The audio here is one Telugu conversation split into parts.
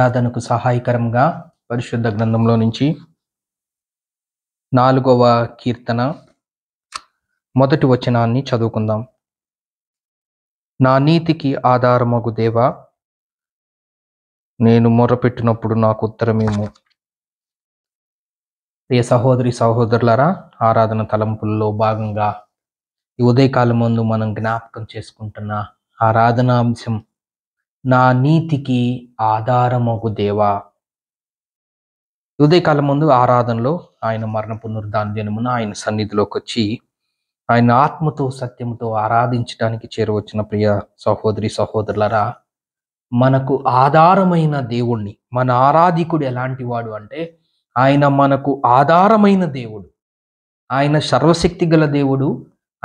ఆరాధనకు సహాయకరంగా పరిశుద్ధ గ్రంథంలో నుంచి నాలుగవ కీర్తన మొదటి వచనాన్ని చదువుకుందాం నా నీతికి ఆధారమగు దేవా నేను మొరపెట్టినప్పుడు నాకు ఉత్తరమేమో ప్రియ సహోదరి సహోదరులరా ఆరాధన తలంపుల్లో భాగంగా ఈ ఉదయకాలం ముందు మనం జ్ఞాపకం చేసుకుంటున్న ఆరాధనాంశం అంశం నా నీతికి ఆధారమగు దేవా ఉదయకాలం ముందు ఆరాధనలో ఆయన మరణ పునరుద్ధాన దినమున ఆయన సన్నిధిలోకి వచ్చి ఆయన ఆత్మతో సత్యముతో ఆరాధించడానికి చేరవచ్చిన ప్రియ సహోదరి సహోదరులరా మనకు ఆధారమైన దేవుణ్ణి మన ఆరాధికుడు ఎలాంటి వాడు అంటే ఆయన మనకు ఆధారమైన దేవుడు ఆయన సర్వశక్తి గల దేవుడు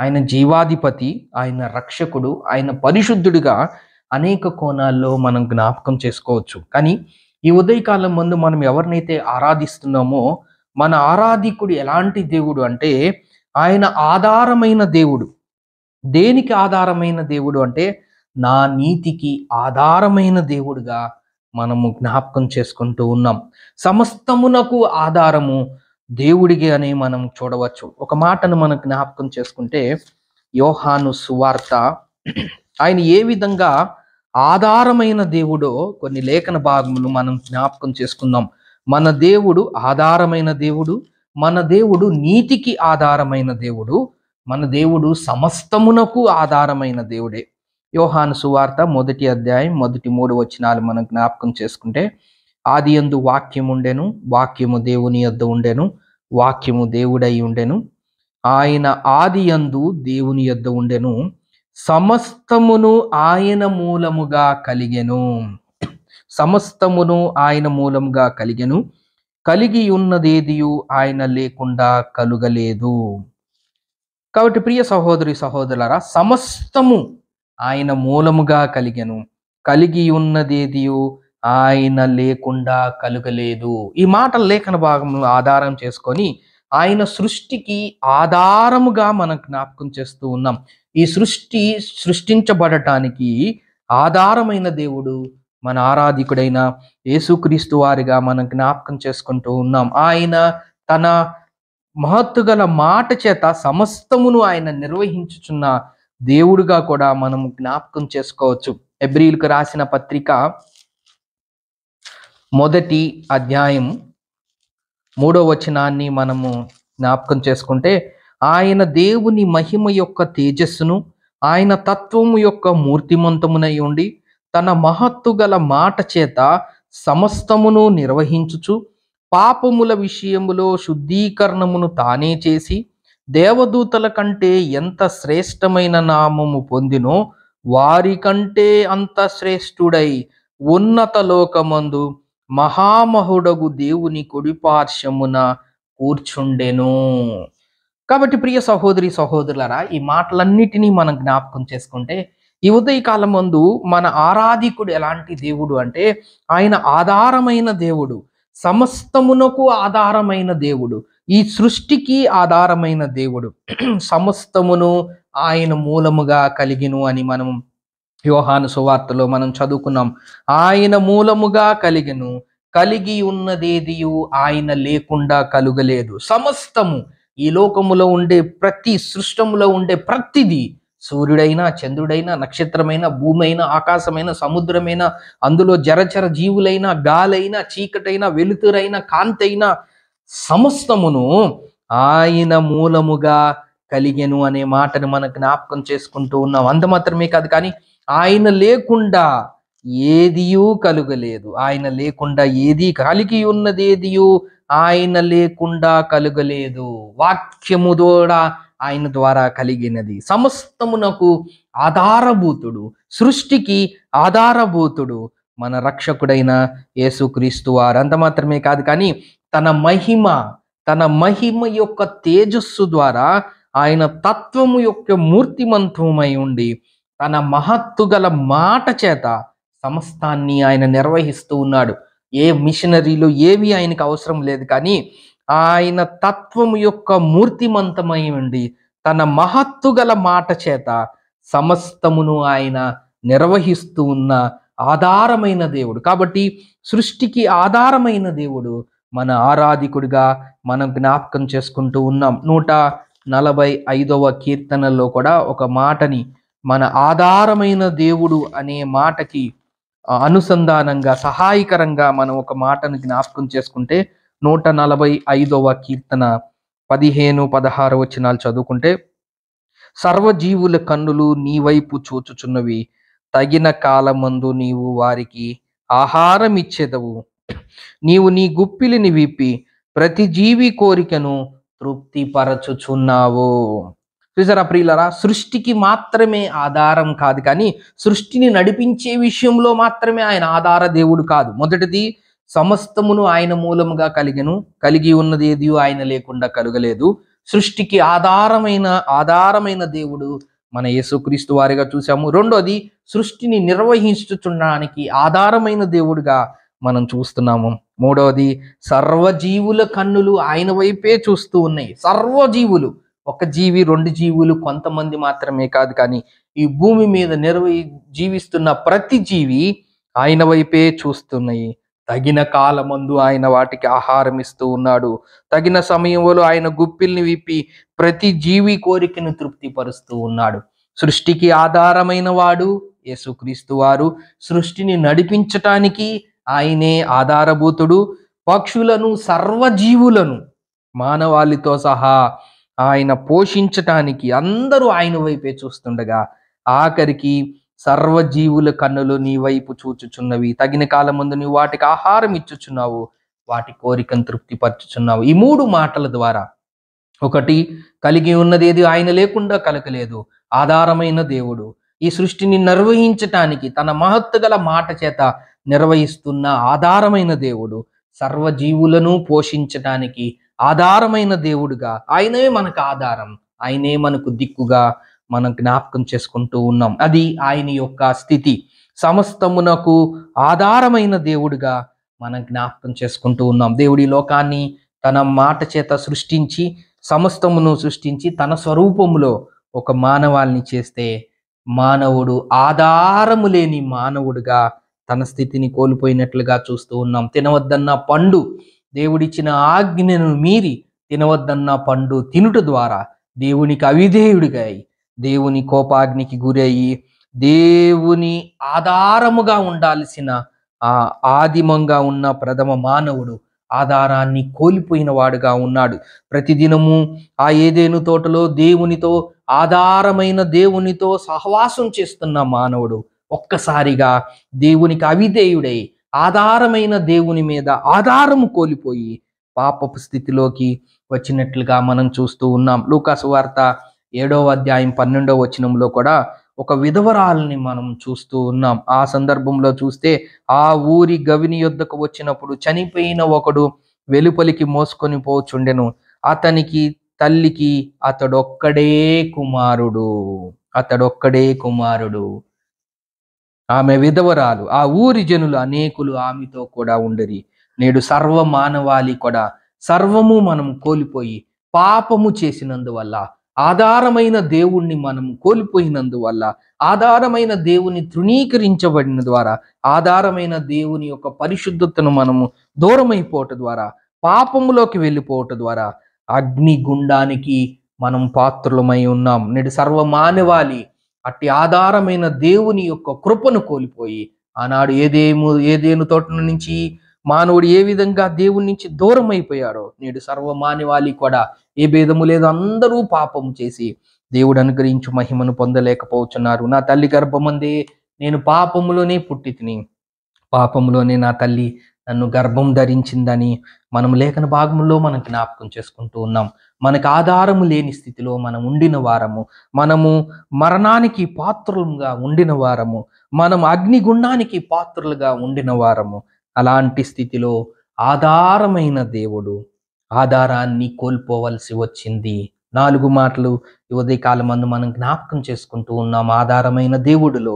ఆయన జీవాధిపతి ఆయన రక్షకుడు ఆయన పరిశుద్ధుడిగా అనేక కోణాల్లో మనం జ్ఞాపకం చేసుకోవచ్చు కానీ ఈ ఉదయకాలం ముందు మనం ఎవరినైతే ఆరాధిస్తున్నామో మన ఆరాధికుడు ఎలాంటి దేవుడు అంటే ఆయన ఆధారమైన దేవుడు దేనికి ఆధారమైన దేవుడు అంటే నా నీతికి ఆధారమైన దేవుడుగా మనము జ్ఞాపకం చేసుకుంటూ ఉన్నాం సమస్తమునకు ఆధారము దేవుడికి అని మనం చూడవచ్చు ఒక మాటను మనం జ్ఞాపకం చేసుకుంటే యోహాను సువార్త ఆయన ఏ విధంగా ఆధారమైన దేవుడో కొన్ని లేఖన భాగములు మనం జ్ఞాపకం చేసుకుందాం మన దేవుడు ఆధారమైన దేవుడు మన దేవుడు నీతికి ఆధారమైన దేవుడు మన దేవుడు సమస్తమునకు ఆధారమైన దేవుడే యోహాను సువార్త మొదటి అధ్యాయం మొదటి మూడు వచనాలు మనం జ్ఞాపకం చేసుకుంటే ఆది ఎందు వాక్యం ఉండెను వాక్యము దేవుని యొద్ద ఉండెను వాక్యము దేవుడై ఉండెను ఆయన ఆది ఎందు దేవుని యొద్ద ఉండెను సమస్తమును ఆయన మూలముగా కలిగెను సమస్తమును ఆయన మూలముగా కలిగెను కలిగి ఉన్నదేదియు ఆయన లేకుండా కలుగలేదు కాబట్టి ప్రియ సహోదరి సహోదరులరా సమస్తము ఆయన మూలముగా కలిగెను కలిగి ఉన్నదేదియు ఆయన లేకుండా కలుగలేదు ఈ మాట లేఖన భాగంలో ఆధారం చేసుకొని ఆయన సృష్టికి ఆధారముగా మనం జ్ఞాపకం చేస్తూ ఉన్నాం ఈ సృష్టి సృష్టించబడటానికి ఆధారమైన దేవుడు మన ఆరాధికుడైన యేసుక్రీస్తు వారిగా మనం జ్ఞాపకం చేసుకుంటూ ఉన్నాం ఆయన తన మహత్తుగల మాట చేత సమస్తమును ఆయన నిర్వహించుచున్న దేవుడుగా కూడా మనం జ్ఞాపకం చేసుకోవచ్చు ఎబ్రిల్కు రాసిన పత్రిక మొదటి అధ్యాయం మూడో వచనాన్ని మనము జ్ఞాపకం చేసుకుంటే ఆయన దేవుని మహిమ యొక్క తేజస్సును ఆయన తత్వము యొక్క మూర్తిమంతమునై ఉండి తన మహత్తు గల మాట చేత సమస్తమును నిర్వహించుచు పాపముల విషయములో శుద్ధీకరణమును తానే చేసి దేవదూతల కంటే ఎంత శ్రేష్టమైన నామము పొందినో వారికంటే అంత శ్రేష్ఠుడై ఉన్నత లోకమందు మహామహుడగు దేవుని కొడిపార్శ్వమున కూర్చుండెను కాబట్టి ప్రియ సహోదరి సహోదరులరా ఈ మాటలన్నిటినీ మనం జ్ఞాపకం చేసుకుంటే ఈ ఉదయకాలం ముందు మన ఆరాధికుడు ఎలాంటి దేవుడు అంటే ఆయన ఆధారమైన దేవుడు సమస్తమునకు ఆధారమైన దేవుడు ఈ సృష్టికి ఆధారమైన దేవుడు సమస్తమును ఆయన మూలముగా కలిగిను అని మనం యోహాను సువార్తలో మనం చదువుకున్నాం ఆయన మూలముగా కలిగను కలిగి ఉన్నదేదియు ఆయన లేకుండా కలుగలేదు సమస్తము ఈ లోకములో ఉండే ప్రతి సృష్టములో ఉండే ప్రతిదీ సూర్యుడైనా చంద్రుడైనా నక్షత్రమైన భూమైనా ఆకాశమైన సముద్రమైన అందులో జరచర జీవులైన గాలైన చీకటైన వెలుతురైన కాంతైన సమస్తమును ఆయన మూలముగా కలిగెను అనే మాటను మనకు జ్ఞాపకం చేసుకుంటూ ఉన్నాం అంత మాత్రమే కాదు కానీ ఆయన లేకుండా ఏదియూ కలుగలేదు ఆయన లేకుండా ఏది కలిగి ఉన్నదేదియూ ఆయన లేకుండా కలుగలేదు వాక్యము ద్వారా ఆయన ద్వారా కలిగినది సమస్తమునకు ఆధారభూతుడు సృష్టికి ఆధారభూతుడు మన రక్షకుడైన యేసుక్రీస్తు వారు అంత మాత్రమే కాదు కానీ తన మహిమ తన మహిమ యొక్క తేజస్సు ద్వారా ఆయన తత్వము యొక్క మూర్తిమంతమై ఉండి తన మహత్తు గల మాట చేత సమస్తాన్ని ఆయన నిర్వహిస్తూ ఉన్నాడు ఏ మిషనరీలు ఏవి ఆయనకు అవసరం లేదు కానీ ఆయన తత్వం యొక్క మూర్తిమంతమైండి తన మహత్తు గల మాట చేత సమస్తమును ఆయన నిర్వహిస్తూ ఉన్న ఆధారమైన దేవుడు కాబట్టి సృష్టికి ఆధారమైన దేవుడు మన ఆరాధికుడిగా మనం జ్ఞాపకం చేసుకుంటూ ఉన్నాం నూట నలభై ఐదవ కీర్తనలో కూడా ఒక మాటని మన ఆధారమైన దేవుడు అనే మాటకి అనుసంధానంగా సహాయకరంగా మనం ఒక మాటను జ్ఞాపకం చేసుకుంటే నూట నలభై ఐదవ కీర్తన పదిహేను పదహారు వచనాలు చదువుకుంటే సర్వజీవుల కన్నులు నీ వైపు చూచుచున్నవి తగిన కాలమందు నీవు వారికి ఆహారం ఇచ్చేదవు నీవు నీ గుప్పిలిని విప్పి ప్రతి జీవి కోరికను తృప్తిపరచుచున్నావు చూసారా ప్రియులరా సృష్టికి మాత్రమే ఆధారం కాదు కానీ సృష్టిని నడిపించే విషయంలో మాత్రమే ఆయన ఆధార దేవుడు కాదు మొదటిది సమస్తమును ఆయన మూలముగా కలిగను కలిగి ఉన్నది ఏది ఆయన లేకుండా కలుగలేదు సృష్టికి ఆధారమైన ఆధారమైన దేవుడు మన యేసుక్రీస్తు వారిగా చూసాము రెండోది సృష్టిని నిర్వహించుచుండడానికి ఆధారమైన దేవుడిగా మనం చూస్తున్నాము మూడవది సర్వజీవుల కన్నులు ఆయన వైపే చూస్తూ ఉన్నాయి సర్వజీవులు ఒక జీవి రెండు జీవులు కొంతమంది మాత్రమే కాదు కానీ ఈ భూమి మీద నిర్వహి జీవిస్తున్న ప్రతి జీవి ఆయన వైపే చూస్తున్నాయి తగిన కాలమందు ఆయన వాటికి ఆహారం ఇస్తూ ఉన్నాడు తగిన సమయంలో ఆయన గుప్పిల్ని విప్పి ప్రతి జీవి కోరికను తృప్తిపరుస్తూ ఉన్నాడు సృష్టికి ఆధారమైన వాడు యేసుక్రీస్తు వారు సృష్టిని నడిపించటానికి ఆయనే ఆధారభూతుడు పక్షులను సర్వజీవులను మానవాళితో సహా ఆయన పోషించటానికి అందరూ ఆయన వైపే చూస్తుండగా ఆఖరికి సర్వజీవుల కన్నులు నీ వైపు చూచుచున్నవి తగిన కాలం ముందు నీ వాటికి ఆహారం ఇచ్చుచున్నావు వాటి కోరికను తృప్తిపరచుచున్నావు ఈ మూడు మాటల ద్వారా ఒకటి కలిగి ఉన్నదేది ఆయన లేకుండా కలగలేదు ఆధారమైన దేవుడు ఈ సృష్టిని నిర్వహించటానికి తన గల మాట చేత నిర్వహిస్తున్న ఆధారమైన దేవుడు సర్వజీవులను పోషించటానికి ఆధారమైన దేవుడుగా ఆయనే మనకు ఆధారం ఆయనే మనకు దిక్కుగా మనం జ్ఞాపకం చేసుకుంటూ ఉన్నాం అది ఆయన యొక్క స్థితి సమస్తమునకు ఆధారమైన దేవుడుగా మనం జ్ఞాపకం చేసుకుంటూ ఉన్నాం దేవుడి లోకాన్ని తన మాట చేత సృష్టించి సమస్తమును సృష్టించి తన స్వరూపములో ఒక మానవాల్ని చేస్తే మానవుడు ఆధారము లేని మానవుడుగా తన స్థితిని కోల్పోయినట్లుగా చూస్తూ ఉన్నాం తినవద్దన్న పండు దేవుడిచ్చిన ఆజ్ఞను మీరి తినవద్దన్న పండు తినుట ద్వారా దేవునికి అవిధేయుడిగాయి దేవుని కోపాగ్నికి గురయ్యి దేవుని ఆధారముగా ఉండాల్సిన ఆ ఆదిమంగా ఉన్న ప్రథమ మానవుడు ఆధారాన్ని కోల్పోయిన వాడుగా ఉన్నాడు ప్రతిదినము ఆ ఏదేను తోటలో దేవునితో ఆధారమైన దేవునితో సహవాసం చేస్తున్న మానవుడు ఒక్కసారిగా దేవునికి అవిధేయుడై ఆధారమైన దేవుని మీద ఆధారము కోల్పోయి పాపపు స్థితిలోకి వచ్చినట్లుగా మనం చూస్తూ ఉన్నాం లూకాసు వార్త ఏడవ అధ్యాయం పన్నెండవ వచనంలో కూడా ఒక విధవరాలని మనం చూస్తూ ఉన్నాం ఆ సందర్భంలో చూస్తే ఆ ఊరి గవిని యుద్ధకు వచ్చినప్పుడు చనిపోయిన ఒకడు వెలుపలికి మోసుకొని పోచుండెను అతనికి తల్లికి అతడొక్కడే కుమారుడు అతడొక్కడే కుమారుడు ఆమె విధవరాలు ఆ ఊరి జనులు అనేకులు ఆమెతో కూడా ఉండరి నేడు సర్వ మానవాళి కూడా సర్వము మనం కోల్పోయి పాపము చేసినందువల్ల ఆధారమైన దేవుణ్ణి మనం కోల్పోయినందువల్ల ఆధారమైన దేవుని తృణీకరించబడిన ద్వారా ఆధారమైన దేవుని యొక్క పరిశుద్ధతను మనము దూరమైపోవట ద్వారా పాపములోకి వెళ్ళిపోవట ద్వారా అగ్ని గుండానికి మనం పాత్రలమై ఉన్నాం నేడు సర్వమానవాళి అట్టి ఆధారమైన దేవుని యొక్క కృపను కోల్పోయి ఆనాడు ఏదేము ఏదేను తోట నుంచి మానవుడు ఏ విధంగా దేవుని నుంచి దూరం అయిపోయాడో నేడు సర్వ మానవాళి కూడా ఏ భేదము లేదో అందరూ పాపము చేసి దేవుడు అనుగ్రహించు మహిమను పొందలేకపోతున్నారు నా తల్లి అందే నేను పాపములోనే పుట్టి తిని పాపములోనే నా తల్లి నన్ను గర్భం ధరించిందని మనం లేఖన భాగంలో మనం జ్ఞాపకం చేసుకుంటూ ఉన్నాం మనకు ఆధారము లేని స్థితిలో మనం ఉండిన వారము మనము మరణానికి పాత్రులుగా ఉండిన వారము మనం అగ్నిగుండానికి పాత్రులుగా ఉండిన వారము అలాంటి స్థితిలో ఆధారమైన దేవుడు ఆధారాన్ని కోల్పోవలసి వచ్చింది నాలుగు మాటలు ఉదయకాలం మందు మనం జ్ఞాపకం చేసుకుంటూ ఉన్నాం ఆధారమైన దేవుడులో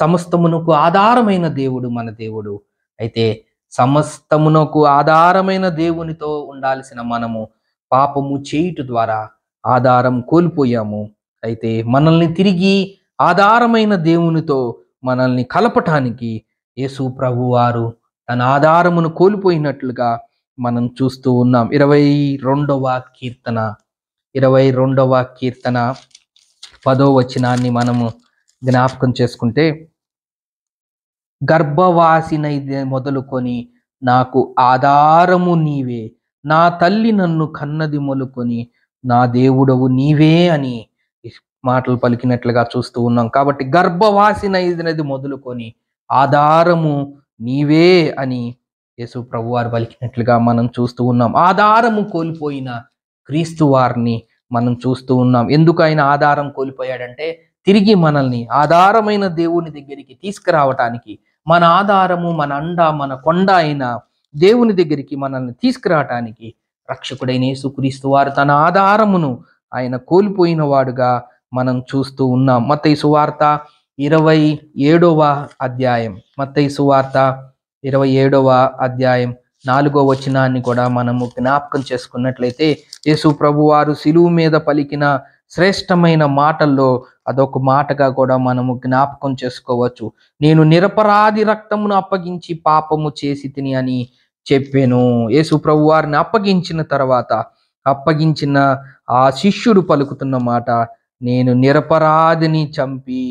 సమస్తమునకు ఆధారమైన దేవుడు మన దేవుడు అయితే సమస్తమునకు ఆధారమైన దేవునితో ఉండాల్సిన మనము పాపము చేయుటి ద్వారా ఆధారం కోల్పోయాము అయితే మనల్ని తిరిగి ఆధారమైన దేవునితో మనల్ని కలపటానికి యేసు ప్రభు వారు తన ఆధారమును కోల్పోయినట్లుగా మనం చూస్తూ ఉన్నాం ఇరవై రెండవ కీర్తన ఇరవై రెండవ కీర్తన పదో వచనాన్ని మనము జ్ఞాపకం చేసుకుంటే గర్భవాసినైతే మొదలుకొని నాకు ఆధారము నీవే నా తల్లి నన్ను కన్నది మొలుకొని నా దేవుడవు నీవే అని మాటలు పలికినట్లుగా చూస్తూ ఉన్నాం కాబట్టి గర్భవాసిన ఇదినది మొదలుకొని ఆధారము నీవే అని యేసు ప్రభు వారు పలికినట్లుగా మనం చూస్తూ ఉన్నాం ఆధారము కోల్పోయిన క్రీస్తు వారిని మనం చూస్తూ ఉన్నాం ఎందుకు ఆయన ఆధారం కోల్పోయాడంటే తిరిగి మనల్ని ఆధారమైన దేవుని దగ్గరికి తీసుకురావటానికి మన ఆధారము మన అండ మన కొండ అయిన దేవుని దగ్గరికి మనల్ని తీసుకురావటానికి రక్షకుడైన యేసుక్రీస్తు వారు తన ఆధారమును ఆయన కోల్పోయిన వాడుగా మనం చూస్తూ ఉన్నాం మత్తయి సువార్త ఇరవై ఏడవ అధ్యాయం మత్తయి సువార్త ఇరవై ఏడవ అధ్యాయం నాలుగో వచనాన్ని కూడా మనము జ్ఞాపకం చేసుకున్నట్లయితే యేసు ప్రభువారు సిలువు మీద పలికిన శ్రేష్టమైన మాటల్లో అదొక మాటగా కూడా మనము జ్ఞాపకం చేసుకోవచ్చు నేను నిరపరాధి రక్తమును అప్పగించి పాపము చేసి తిని అని చెప్పాను యేసు ప్రభు వారిని అప్పగించిన తర్వాత అప్పగించిన ఆ శిష్యుడు పలుకుతున్న మాట నేను నిరపరాధిని చంపి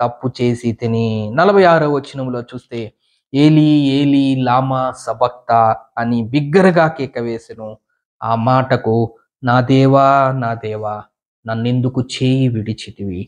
తప్పు చేసి తిని నలభై ఆరో వచనంలో చూస్తే ఏలి ఏలి లామా సభక్త అని బిగ్గరగా కేక వేసను ఆ మాటకు నా దేవా నా దేవా నన్నెందుకు చేయి విడిచితివి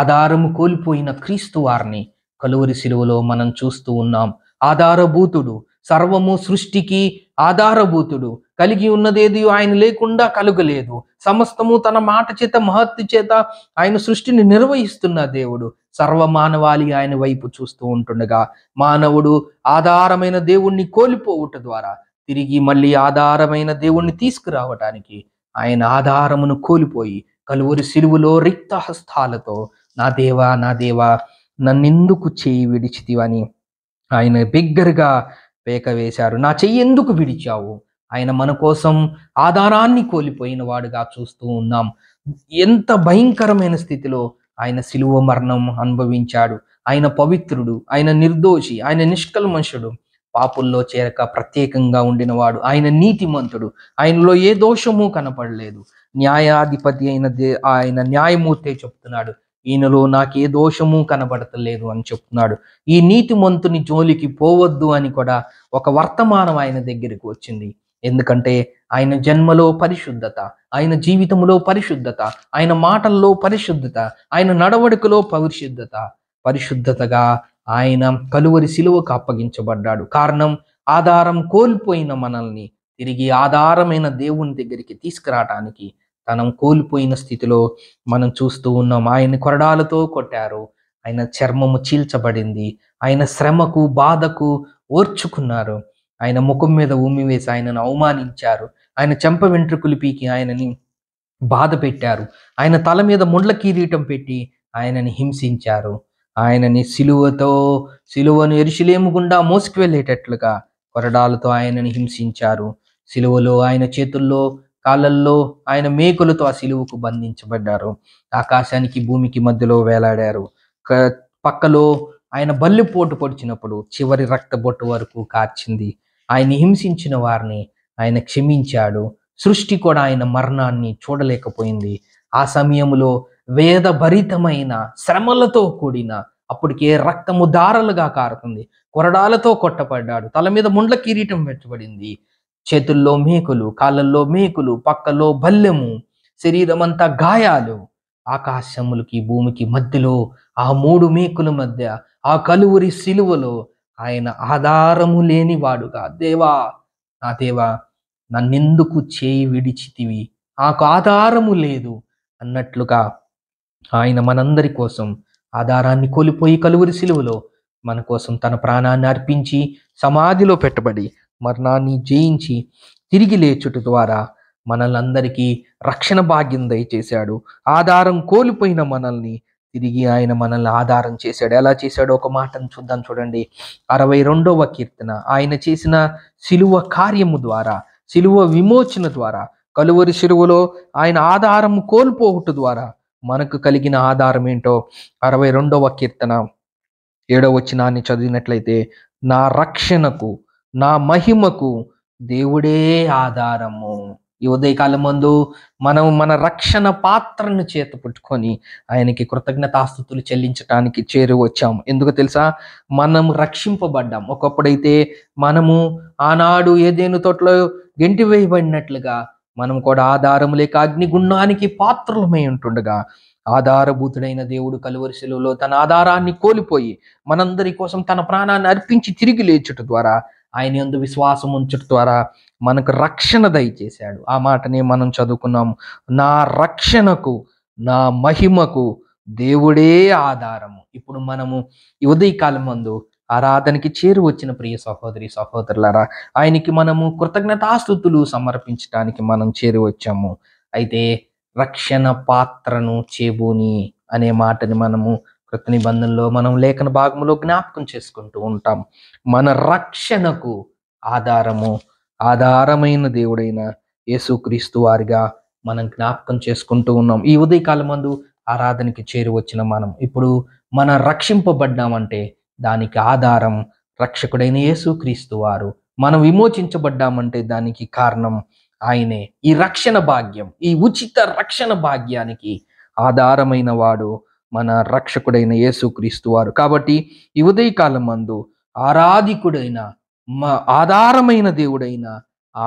ఆధారము కోల్పోయిన క్రీస్తు వారిని కలువరి శిలువలో మనం చూస్తూ ఉన్నాం ఆధారభూతుడు సర్వము సృష్టికి ఆధారభూతుడు కలిగి ఉన్నదేది ఆయన లేకుండా కలుగలేదు సమస్తము తన మాట చేత మహత్తు చేత ఆయన సృష్టిని నిర్వహిస్తున్న దేవుడు సర్వ మానవాళి ఆయన వైపు చూస్తూ ఉంటుండగా మానవుడు ఆధారమైన దేవుణ్ణి కోల్పోవుట ద్వారా తిరిగి మళ్ళీ ఆధారమైన దేవుణ్ణి తీసుకురావటానికి ఆయన ఆధారమును కోల్పోయి కలువురి సిలువులో రిక్త హస్తాలతో నా దేవా నా దేవా నన్నెందుకు చేయి విడిచితివని ఆయన బిగ్గరగా పేక వేశారు నా చెయ్యి ఎందుకు విడిచావు ఆయన మన కోసం ఆధారాన్ని కోల్పోయిన వాడుగా చూస్తూ ఉన్నాం ఎంత భయంకరమైన స్థితిలో ఆయన సిలువ మరణం అనుభవించాడు ఆయన పవిత్రుడు ఆయన నిర్దోషి ఆయన నిష్కల్మషుడు పాపుల్లో చేరక ప్రత్యేకంగా ఉండినవాడు ఆయన నీతిమంతుడు ఆయనలో ఏ దోషము కనపడలేదు న్యాయాధిపతి అయిన ఆయన న్యాయమూర్తే చెప్తున్నాడు ఈయనలో నాకు ఏ దోషము కనబడతలేదు అని చెప్తున్నాడు ఈ నీతిమంతుని జోలికి పోవద్దు అని కూడా ఒక వర్తమానం ఆయన దగ్గరికి వచ్చింది ఎందుకంటే ఆయన జన్మలో పరిశుద్ధత ఆయన జీవితంలో పరిశుద్ధత ఆయన మాటల్లో పరిశుద్ధత ఆయన నడవడికలో పరిశుద్ధత పరిశుద్ధతగా ఆయన కలువరి సిలువకు అప్పగించబడ్డాడు కారణం ఆధారం కోల్పోయిన మనల్ని తిరిగి ఆధారమైన దేవుని దగ్గరికి తీసుకురావటానికి తనం కోల్పోయిన స్థితిలో మనం చూస్తూ ఉన్నాం ఆయన్ని కొరడాలతో కొట్టారు ఆయన చర్మము చీల్చబడింది ఆయన శ్రమకు బాధకు ఓర్చుకున్నారు ఆయన ముఖం మీద ఉమ్మి వేసి ఆయనను అవమానించారు ఆయన చెంప వెంట్రుకులు పీకి ఆయనని బాధ పెట్టారు ఆయన తల మీద ముండ్ల కిరీటం పెట్టి ఆయనని హింసించారు ఆయనని సిలువతో సిలువను ఎరుసలేము గుండా మోసుకు వెళ్ళేటట్లుగా కొరడాలతో ఆయనని హింసించారు సిలువలో ఆయన చేతుల్లో కాళ్ళల్లో ఆయన మేకులతో ఆ సిలువుకు బంధించబడ్డారు ఆకాశానికి భూమికి మధ్యలో వేలాడారు పక్కలో ఆయన పోటు పొడిచినప్పుడు చివరి రక్తబొట్టు వరకు కార్చింది ఆయన హింసించిన వారిని ఆయన క్షమించాడు సృష్టి కూడా ఆయన మరణాన్ని చూడలేకపోయింది ఆ సమయంలో వేద భరితమైన శ్రమలతో కూడిన అప్పటికే రక్తము దారలుగా కారుతుంది కొరడాలతో కొట్టబడ్డాడు తల మీద ముండ్ల కిరీటం పెట్టబడింది చేతుల్లో మేకులు కాళ్ళల్లో మేకులు పక్కలో బల్లెము శరీరమంతా గాయాలు ఆకాశములకి భూమికి మధ్యలో ఆ మూడు మేకుల మధ్య ఆ కలువురి సిలువలో ఆయన ఆధారము లేనివాడుగా దేవా నా దేవా నన్నెందుకు చేయి విడిచితివి నాకు ఆధారము లేదు అన్నట్లుగా ఆయన మనందరి కోసం ఆధారాన్ని కోల్పోయి కలువురి సిలువలో మన కోసం తన ప్రాణాన్ని అర్పించి సమాధిలో పెట్టబడి మరణాన్ని జయించి తిరిగి లేచుట ద్వారా మనలందరికీ రక్షణ భాగ్యం దయచేశాడు ఆధారం కోల్పోయిన మనల్ని తిరిగి ఆయన మనల్ని ఆధారం చేశాడు ఎలా చేశాడో ఒక మాటను చూద్దాం చూడండి అరవై రెండవ కీర్తన ఆయన చేసిన శిలువ కార్యము ద్వారా శిలువ విమోచన ద్వారా కలువరి శిలువలో ఆయన ఆధారం కోల్పోవుట ద్వారా మనకు కలిగిన ఆధారం ఏంటో అరవై రెండవ కీర్తన ఏడవ వచ్చినాన్ని చదివినట్లయితే నా రక్షణకు నా మహిమకు దేవుడే ఆధారము ఈ ఉదయకాలం ముందు మనం మన రక్షణ పాత్రను చేత పుట్టుకొని ఆయనకి కృతజ్ఞతాస్థుతులు చెల్లించడానికి చేరు వచ్చాము ఎందుకు తెలుసా మనం రక్షింపబడ్డాం ఒకప్పుడైతే మనము ఆనాడు ఏదేను తోటలో గెంటి వేయబడినట్లుగా మనం కూడా ఆధారము లేక అగ్నిగుండానికి పాత్రలమై ఉంటుండగా ఆధారభూతుడైన దేవుడు కలువరిశిలో తన ఆధారాన్ని కోల్పోయి మనందరి కోసం తన ప్రాణాన్ని అర్పించి తిరిగి లేచుట ద్వారా ఆయన ఎందు విశ్వాసం ఉంచడం ద్వారా మనకు రక్షణ దయచేశాడు ఆ మాటని మనం చదువుకున్నాం నా రక్షణకు నా మహిమకు దేవుడే ఆధారము ఇప్పుడు మనము ఉదయకాలం ముందు ఆరాధనకి చేరు వచ్చిన ప్రియ సహోదరి సహోదరులారా ఆయనకి మనము కృతజ్ఞతాస్థుతులు సమర్పించడానికి మనం చేరు వచ్చాము అయితే రక్షణ పాత్రను చేబూని అనే మాటని మనము కృత నిబంధనలో మనం లేఖన భాగంలో జ్ఞాపకం చేసుకుంటూ ఉంటాం మన రక్షణకు ఆధారము ఆధారమైన దేవుడైన యేసుక్రీస్తు వారిగా మనం జ్ఞాపకం చేసుకుంటూ ఉన్నాం ఈ ఉదయకాలం మందు ఆరాధనకి చేరువచ్చిన మనం ఇప్పుడు మన రక్షింపబడ్డామంటే దానికి ఆధారం రక్షకుడైన యేసుక్రీస్తు వారు మనం విమోచించబడ్డామంటే దానికి కారణం ఆయనే ఈ రక్షణ భాగ్యం ఈ ఉచిత రక్షణ భాగ్యానికి ఆధారమైన వాడు మన రక్షకుడైన యేసుక్రీస్తు వారు కాబట్టి ఈ ఉదయకాలం మందు ఆరాధికుడైన మా ఆధారమైన దేవుడైన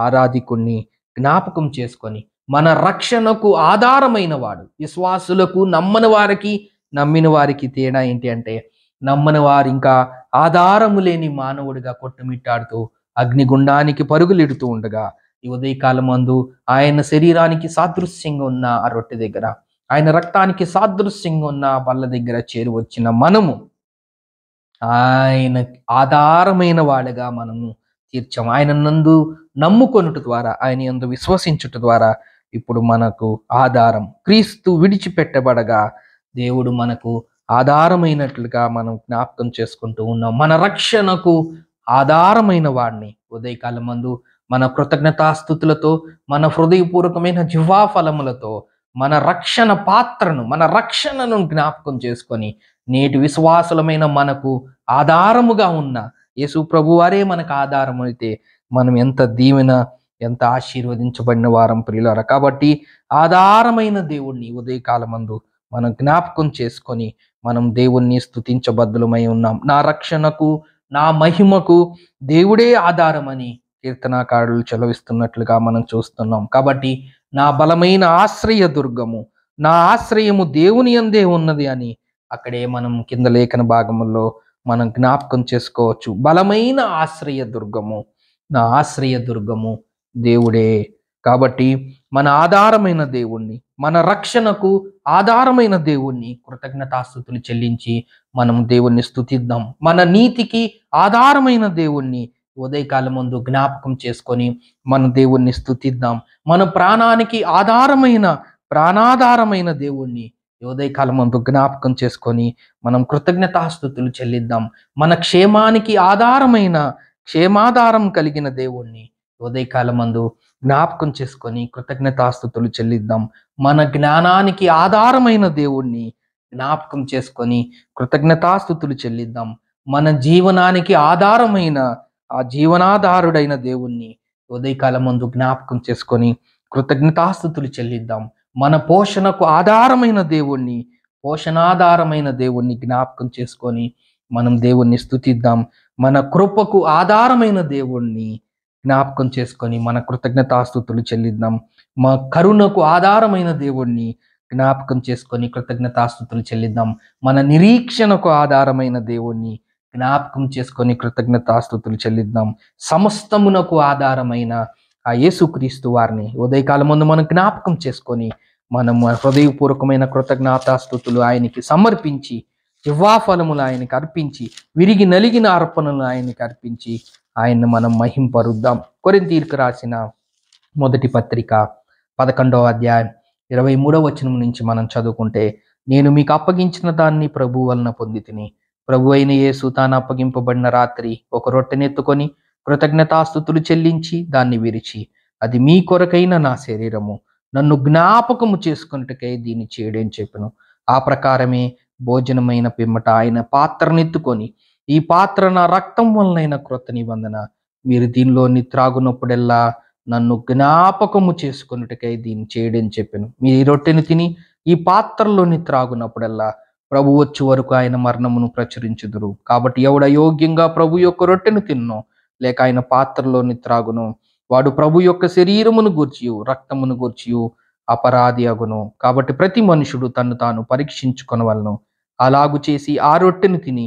ఆరాధికుణ్ణి జ్ఞాపకం చేసుకొని మన రక్షణకు ఆధారమైన వాడు విశ్వాసులకు నమ్మని వారికి నమ్మిన వారికి తేడా ఏంటి అంటే నమ్మని వారు ఇంకా ఆధారము లేని మానవుడిగా కొట్టుమిట్టాడుతూ అగ్నిగుండానికి పరుగులిడుతూ ఉండగా ఈ ఉదయకాలం మందు ఆయన శరీరానికి సాదృశ్యంగా ఉన్న ఆ రొట్టె దగ్గర ఆయన రక్తానికి సాదృశ్యంగా ఉన్న వాళ్ళ దగ్గర చేరి వచ్చిన మనము ఆయన ఆధారమైన వాళ్ళగా మనము తీర్చాము ఆయన నందు నమ్ముకొనుట ద్వారా ఆయన ఎందు విశ్వసించుట ద్వారా ఇప్పుడు మనకు ఆధారం క్రీస్తు విడిచిపెట్టబడగా దేవుడు మనకు ఆధారమైనట్లుగా మనం జ్ఞాపకం చేసుకుంటూ ఉన్నాం మన రక్షణకు ఆధారమైన వాడిని ఉదయకాలం మందు మన కృతజ్ఞతాస్థుతులతో మన హృదయపూర్వకమైన జివ్వాఫలములతో మన రక్షణ పాత్రను మన రక్షణను జ్ఞాపకం చేసుకొని నేటి విశ్వాసులమైన మనకు ఆధారముగా ఉన్న యేసు ప్రభువారే మనకు ఆధారం అయితే మనం ఎంత దీవెన ఎంత ఆశీర్వదించబడిన వారం ప్రియులారు కాబట్టి ఆధారమైన దేవుణ్ణి ఉదయకాలమందు మనం జ్ఞాపకం చేసుకొని మనం దేవుణ్ణి స్థుతించబద్దులమై ఉన్నాం నా రక్షణకు నా మహిమకు దేవుడే ఆధారమని కీర్తనాకారులు చెలవిస్తున్నట్లుగా మనం చూస్తున్నాం కాబట్టి నా బలమైన ఆశ్రయ దుర్గము నా ఆశ్రయము దేవుని అందే ఉన్నది అని అక్కడే మనం కింద లేఖన భాగంలో మనం జ్ఞాపకం చేసుకోవచ్చు బలమైన ఆశ్రయ దుర్గము నా ఆశ్రయ దుర్గము దేవుడే కాబట్టి మన ఆధారమైన దేవుణ్ణి మన రక్షణకు ఆధారమైన దేవుణ్ణి కృతజ్ఞతాస్థుతులు చెల్లించి మనం దేవుణ్ణి స్థుతిద్దాం మన నీతికి ఆధారమైన దేవుణ్ణి ఉదయకాలం ముందు జ్ఞాపకం చేసుకొని మన దేవుణ్ణి స్థుతిద్దాం మన ప్రాణానికి ఆధారమైన ప్రాణాధారమైన దేవుణ్ణి ఉదయకాలం ముందు జ్ఞాపకం చేసుకొని మనం కృతజ్ఞతాస్థుతులు చెల్లిద్దాం మన క్షేమానికి ఆధారమైన క్షేమాధారం కలిగిన దేవుణ్ణి ఉదయకాలం ముందు జ్ఞాపకం చేసుకొని కృతజ్ఞతాస్థుతులు చెల్లిద్దాం మన జ్ఞానానికి ఆధారమైన దేవుణ్ణి జ్ఞాపకం చేసుకొని కృతజ్ఞతాస్థుతులు చెల్లిద్దాం మన జీవనానికి ఆధారమైన ఆ జీవనాధారుడైన దేవుణ్ణి ఉదయకాలం ముందు జ్ఞాపకం చేసుకొని కృతజ్ఞతాస్థుతులు చెల్లిద్దాం మన పోషణకు ఆధారమైన దేవుణ్ణి పోషణాధారమైన దేవుణ్ణి జ్ఞాపకం చేసుకొని మనం దేవుణ్ణి స్థుతిద్దాం మన కృపకు ఆధారమైన దేవుణ్ణి జ్ఞాపకం చేసుకొని మన కృతజ్ఞతాస్థుతులు చెల్లిద్దాం మా కరుణకు ఆధారమైన దేవుణ్ణి జ్ఞాపకం చేసుకొని కృతజ్ఞతాస్థుతులు చెల్లిద్దాం మన నిరీక్షణకు ఆధారమైన దేవుణ్ణి జ్ఞాపకం చేసుకొని కృతజ్ఞతాస్తుతులు చెల్లిద్దాం సమస్తమునకు ఆధారమైన ఆ యేసుక్రీస్తు వారిని ఉదయకాలం ముందు మనం జ్ఞాపకం చేసుకొని మనం హృదయపూర్వకమైన కృతజ్ఞతాస్తుతులు ఆయనకి సమర్పించి జివ్వాఫలములు ఆయనకి అర్పించి విరిగి నలిగిన అర్పణలు ఆయనకి అర్పించి ఆయన్ని మనం మహింపరుద్దాం కొరింతీర్కు రాసిన మొదటి పత్రిక పదకొండవ అధ్యాయం ఇరవై మూడవ వచనం నుంచి మనం చదువుకుంటే నేను మీకు అప్పగించిన దాన్ని ప్రభు వలన పొందితిని ప్రభు అయిన యేసు తాను అప్పగింపబడిన రాత్రి ఒక రొట్టెనెత్తుకొని కృతజ్ఞతాస్థుతులు చెల్లించి దాన్ని విరిచి అది మీ కొరకైన నా శరీరము నన్ను జ్ఞాపకము చేసుకున్నట్టుకై దీన్ని చేయడం చెప్పను ఆ ప్రకారమే భోజనమైన పిమ్మట ఆయన పాత్రనెత్తుకొని ఈ పాత్ర నా రక్తం వలనైన క్రొత్త నిబంధన మీరు దీనిలో నిత్రాగునప్పుడెల్లా నన్ను జ్ఞాపకము చేసుకున్నట్టుకై దీన్ని చేయడం చెప్పాను మీరు ఈ రొట్టెను తిని ఈ పాత్రలోని త్రాగునప్పుడల్లా ప్రభు వచ్చి వరకు ఆయన మరణమును ప్రచురించుదురు కాబట్టి ఎవడ యోగ్యంగా ప్రభు యొక్క రొట్టెను తిన్నో లేక ఆయన పాత్రలోని త్రాగును వాడు ప్రభు యొక్క శరీరమును గూర్చియు రక్తమును గూర్చియు అపరాధి అగును కాబట్టి ప్రతి మనుషుడు తను తాను పరీక్షించుకొనవలను అలాగు చేసి ఆ రొట్టెను తిని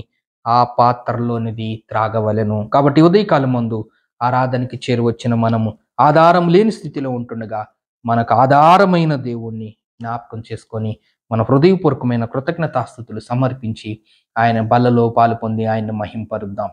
ఆ పాత్రలోనిది త్రాగవలను కాబట్టి ఉదయకాలం ముందు ఆరాధనకి చేరువచ్చిన మనము ఆధారం లేని స్థితిలో ఉంటుండగా మనకు ఆధారమైన దేవుణ్ణి జ్ఞాపకం చేసుకొని మన హృదయపూర్వకమైన కృతజ్ఞతాస్థుతులు సమర్పించి ఆయన బలలో పాలు పొంది ఆయన మహింపరుద్దాం